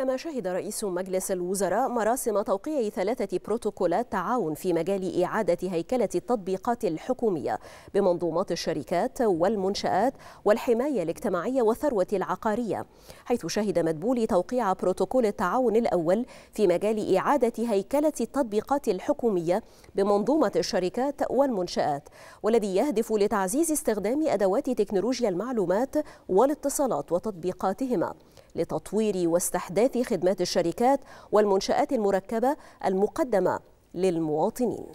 كما شهد رئيس مجلس الوزراء مراسم توقيع ثلاثة بروتوكولات تعاون في مجال إعادة هيكلة التطبيقات الحكومية بمنظومات الشركات والمنشآت والحماية الاجتماعية والثروة العقارية حيث شهد مدبولي توقيع بروتوكول التعاون الأول في مجال إعادة هيكلة التطبيقات الحكومية بمنظومة الشركات والمنشآت والذي يهدف لتعزيز استخدام أدوات تكنولوجيا المعلومات والاتصالات وتطبيقاتهما لتطوير واستحداث خدمات الشركات والمنشآت المركبة المقدمة للمواطنين